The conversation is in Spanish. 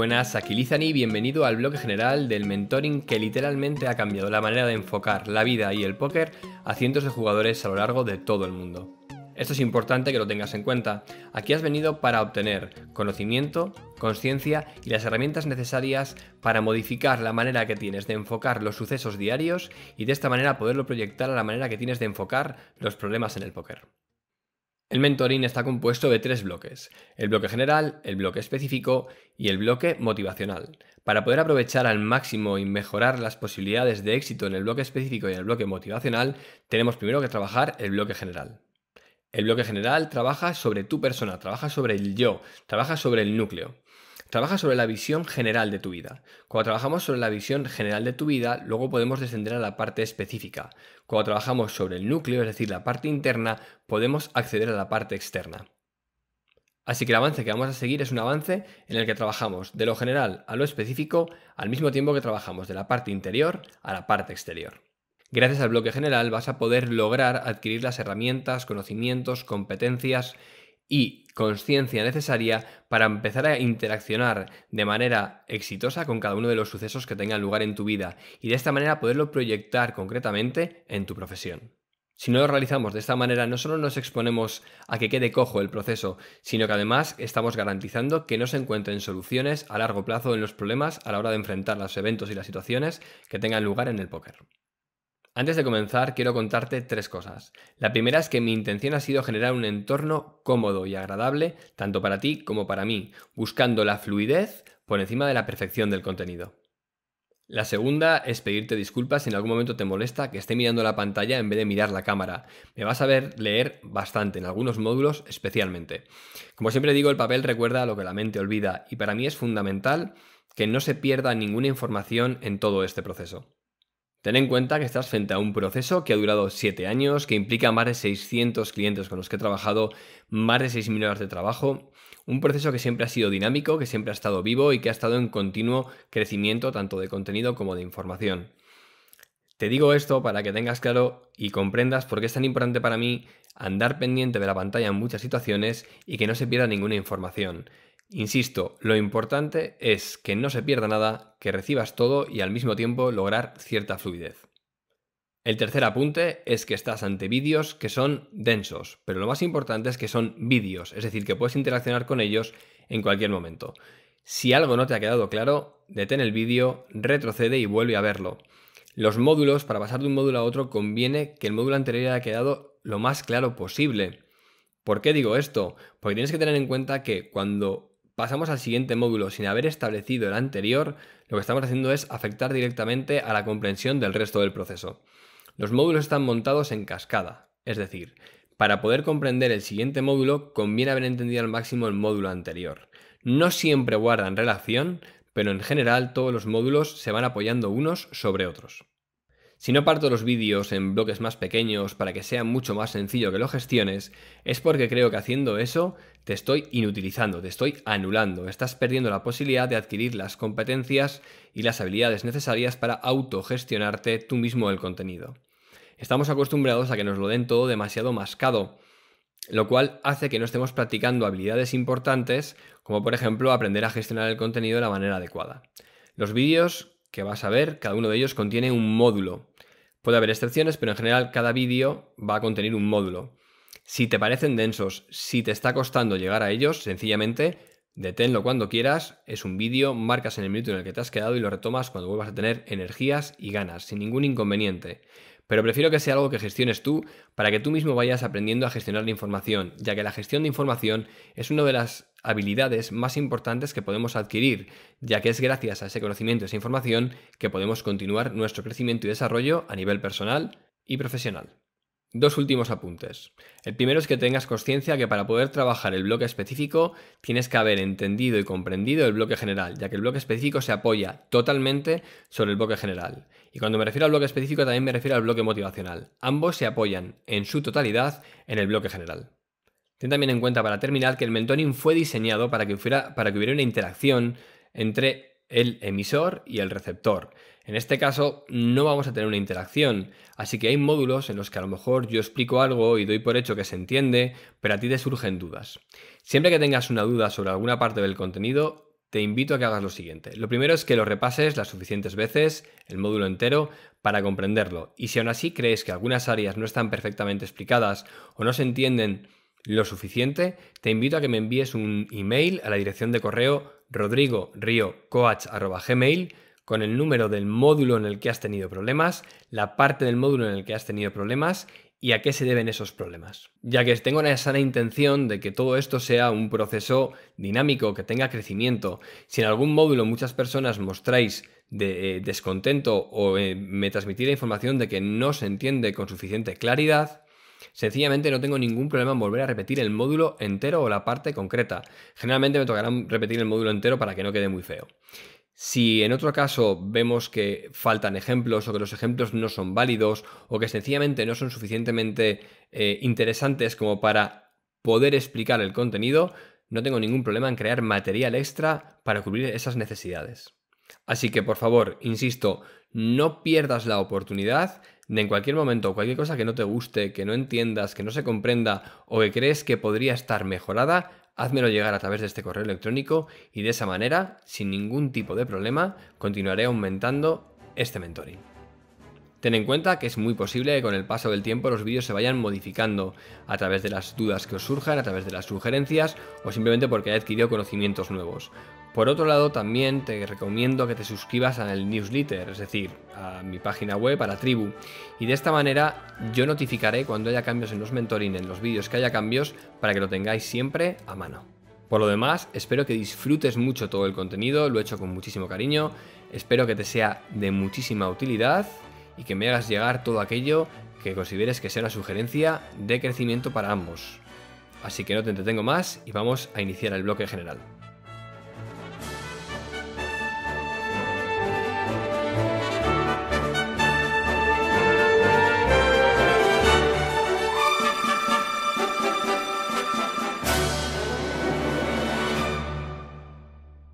buenas, aquí Lizani. bienvenido al bloque general del mentoring que literalmente ha cambiado la manera de enfocar la vida y el póker a cientos de jugadores a lo largo de todo el mundo. Esto es importante que lo tengas en cuenta. Aquí has venido para obtener conocimiento, conciencia y las herramientas necesarias para modificar la manera que tienes de enfocar los sucesos diarios y de esta manera poderlo proyectar a la manera que tienes de enfocar los problemas en el póker. El mentoring está compuesto de tres bloques, el bloque general, el bloque específico y el bloque motivacional. Para poder aprovechar al máximo y mejorar las posibilidades de éxito en el bloque específico y en el bloque motivacional, tenemos primero que trabajar el bloque general. El bloque general trabaja sobre tu persona, trabaja sobre el yo, trabaja sobre el núcleo trabaja sobre la visión general de tu vida. Cuando trabajamos sobre la visión general de tu vida, luego podemos descender a la parte específica. Cuando trabajamos sobre el núcleo, es decir, la parte interna, podemos acceder a la parte externa. Así que el avance que vamos a seguir es un avance en el que trabajamos de lo general a lo específico al mismo tiempo que trabajamos de la parte interior a la parte exterior. Gracias al bloque general vas a poder lograr adquirir las herramientas, conocimientos, competencias y conciencia necesaria para empezar a interaccionar de manera exitosa con cada uno de los sucesos que tengan lugar en tu vida y de esta manera poderlo proyectar concretamente en tu profesión. Si no lo realizamos de esta manera, no solo nos exponemos a que quede cojo el proceso, sino que además estamos garantizando que no se encuentren soluciones a largo plazo en los problemas a la hora de enfrentar los eventos y las situaciones que tengan lugar en el póker. Antes de comenzar, quiero contarte tres cosas. La primera es que mi intención ha sido generar un entorno cómodo y agradable, tanto para ti como para mí, buscando la fluidez por encima de la perfección del contenido. La segunda es pedirte disculpas si en algún momento te molesta que esté mirando la pantalla en vez de mirar la cámara. Me vas a ver leer bastante, en algunos módulos especialmente. Como siempre digo, el papel recuerda lo que la mente olvida y para mí es fundamental que no se pierda ninguna información en todo este proceso. Ten en cuenta que estás frente a un proceso que ha durado 7 años, que implica más de 600 clientes con los que he trabajado, más de 6.000 horas de trabajo, un proceso que siempre ha sido dinámico, que siempre ha estado vivo y que ha estado en continuo crecimiento tanto de contenido como de información. Te digo esto para que tengas claro y comprendas por qué es tan importante para mí andar pendiente de la pantalla en muchas situaciones y que no se pierda ninguna información. Insisto, lo importante es que no se pierda nada, que recibas todo y al mismo tiempo lograr cierta fluidez. El tercer apunte es que estás ante vídeos que son densos, pero lo más importante es que son vídeos, es decir, que puedes interaccionar con ellos en cualquier momento. Si algo no te ha quedado claro, detén el vídeo, retrocede y vuelve a verlo. Los módulos, para pasar de un módulo a otro, conviene que el módulo anterior haya quedado lo más claro posible. ¿Por qué digo esto? Porque tienes que tener en cuenta que cuando pasamos al siguiente módulo sin haber establecido el anterior, lo que estamos haciendo es afectar directamente a la comprensión del resto del proceso. Los módulos están montados en cascada, es decir, para poder comprender el siguiente módulo conviene haber entendido al máximo el módulo anterior. No siempre guardan relación, pero en general todos los módulos se van apoyando unos sobre otros. Si no parto los vídeos en bloques más pequeños para que sea mucho más sencillo que lo gestiones, es porque creo que haciendo eso te estoy inutilizando, te estoy anulando, estás perdiendo la posibilidad de adquirir las competencias y las habilidades necesarias para autogestionarte tú mismo el contenido. Estamos acostumbrados a que nos lo den todo demasiado mascado, lo cual hace que no estemos practicando habilidades importantes, como por ejemplo aprender a gestionar el contenido de la manera adecuada. Los vídeos que vas a ver, cada uno de ellos contiene un módulo, Puede haber excepciones, pero en general cada vídeo va a contener un módulo. Si te parecen densos, si te está costando llegar a ellos, sencillamente deténlo cuando quieras, es un vídeo, marcas en el minuto en el que te has quedado y lo retomas cuando vuelvas a tener energías y ganas, sin ningún inconveniente. Pero prefiero que sea algo que gestiones tú para que tú mismo vayas aprendiendo a gestionar la información, ya que la gestión de información es una de las habilidades más importantes que podemos adquirir, ya que es gracias a ese conocimiento y esa información que podemos continuar nuestro crecimiento y desarrollo a nivel personal y profesional. Dos últimos apuntes. El primero es que tengas conciencia que para poder trabajar el bloque específico tienes que haber entendido y comprendido el bloque general, ya que el bloque específico se apoya totalmente sobre el bloque general. Y cuando me refiero al bloque específico también me refiero al bloque motivacional. Ambos se apoyan en su totalidad en el bloque general. Ten también en cuenta para terminar que el mentoring fue diseñado para que, para que hubiera una interacción entre el emisor y el receptor. En este caso no vamos a tener una interacción, así que hay módulos en los que a lo mejor yo explico algo y doy por hecho que se entiende, pero a ti te surgen dudas. Siempre que tengas una duda sobre alguna parte del contenido, te invito a que hagas lo siguiente. Lo primero es que lo repases las suficientes veces, el módulo entero, para comprenderlo. Y si aún así crees que algunas áreas no están perfectamente explicadas o no se entienden lo suficiente, te invito a que me envíes un email a la dirección de correo rodrigoriocoach.gmail con el número del módulo en el que has tenido problemas, la parte del módulo en el que has tenido problemas y a qué se deben esos problemas. Ya que tengo la sana intención de que todo esto sea un proceso dinámico, que tenga crecimiento. Si en algún módulo muchas personas mostráis de, eh, descontento o eh, me transmitís información de que no se entiende con suficiente claridad, Sencillamente no tengo ningún problema en volver a repetir el módulo entero o la parte concreta. Generalmente me tocará repetir el módulo entero para que no quede muy feo. Si en otro caso vemos que faltan ejemplos o que los ejemplos no son válidos o que sencillamente no son suficientemente eh, interesantes como para poder explicar el contenido, no tengo ningún problema en crear material extra para cubrir esas necesidades. Así que por favor, insisto, no pierdas la oportunidad de en cualquier momento, cualquier cosa que no te guste, que no entiendas, que no se comprenda o que crees que podría estar mejorada, házmelo llegar a través de este correo electrónico y de esa manera, sin ningún tipo de problema, continuaré aumentando este mentoring. Ten en cuenta que es muy posible que con el paso del tiempo los vídeos se vayan modificando a través de las dudas que os surjan, a través de las sugerencias o simplemente porque haya adquirido conocimientos nuevos. Por otro lado, también te recomiendo que te suscribas al newsletter, es decir, a mi página web, para tribu. Y de esta manera yo notificaré cuando haya cambios en los mentoring, en los vídeos que haya cambios, para que lo tengáis siempre a mano. Por lo demás, espero que disfrutes mucho todo el contenido, lo he hecho con muchísimo cariño, espero que te sea de muchísima utilidad y que me hagas llegar todo aquello que consideres que sea una sugerencia de crecimiento para ambos. Así que no te entretengo más y vamos a iniciar el bloque general.